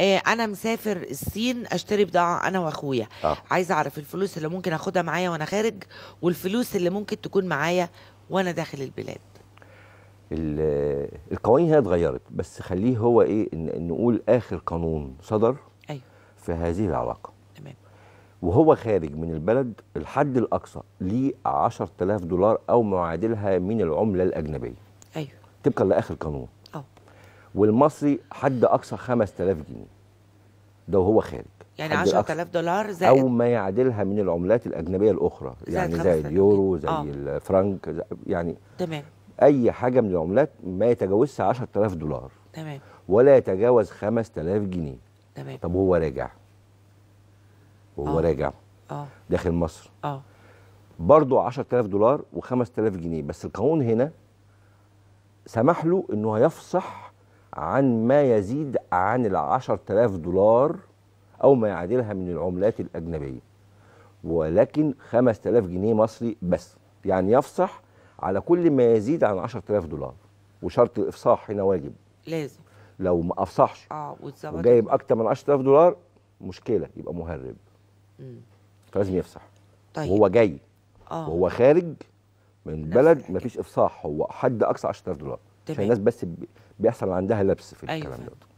آه، انا مسافر الصين اشتري بضاعه انا واخويا آه. عايز اعرف الفلوس اللي ممكن اخدها معايا وانا خارج والفلوس اللي ممكن تكون معايا وانا داخل البلاد القوانين هنا اتغيرت بس خليه هو ايه نقول اخر قانون صدر أيوه. في هذه العلاقه تمام وهو خارج من البلد الحد الاقصى ليه 10000 دولار او ما يعادلها من العمله الاجنبيه ايوه طبقا لاخر قانون والمصري حد اقصى 5000 جنيه ده وهو خارج يعني 10000 دولار زائد او ما يعادلها من العملات الاجنبيه الاخرى زائد يعني زي اليورو زي آه. الفرنك زي يعني تمام اي حاجه من العملات ما يتجاوزش 10000 دولار تمام ولا يتجاوز 5000 جنيه تمام طب هو راجع وهو آه. راجع آه. داخل مصر اه برضه 10000 دولار و5000 جنيه بس القانون هنا سمح له انه هيفصح عن ما يزيد عن ال 10000 دولار أو ما يعادلها من العملات الأجنبية ولكن 5000 جنيه مصري بس يعني يفصح على كل ما يزيد عن 10000 دولار وشرط الإفصاح هنا واجب لازم لو ما أفصحش اه واتظبط وجايب أكتر من 10000 دولار مشكلة يبقى مهرب امم فلازم يفصح طيب وهو جاي آه. وهو خارج من بلد مفيش إفصاح هو حد أقصى 10000 دولار عشان الناس بس بيحصل عندها لبس في أيوة الكلام ده